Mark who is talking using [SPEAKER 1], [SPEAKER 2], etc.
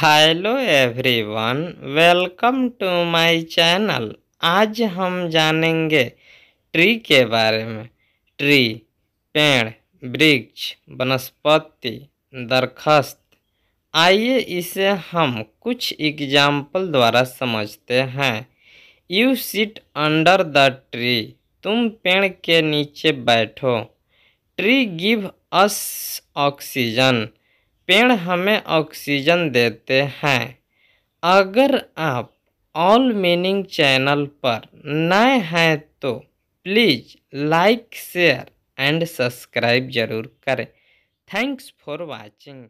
[SPEAKER 1] hello everyone welcome to my channel आज हम जानेंगे ट्री के बारे में ट्री पेड़ वृक्ष वनस्पति दरखास्त आइए इसे हम कुछ एग्जाम्पल द्वारा समझते हैं you sit under the tree तुम पेड़ के नीचे बैठो ट्री गिव अस ऑक्सीजन पेड़ हमें ऑक्सीजन देते हैं अगर आप ऑल मीनिंग चैनल पर नए हैं तो please like share and subscribe जरूर करें
[SPEAKER 2] थैंक्स फॉर वाचिंग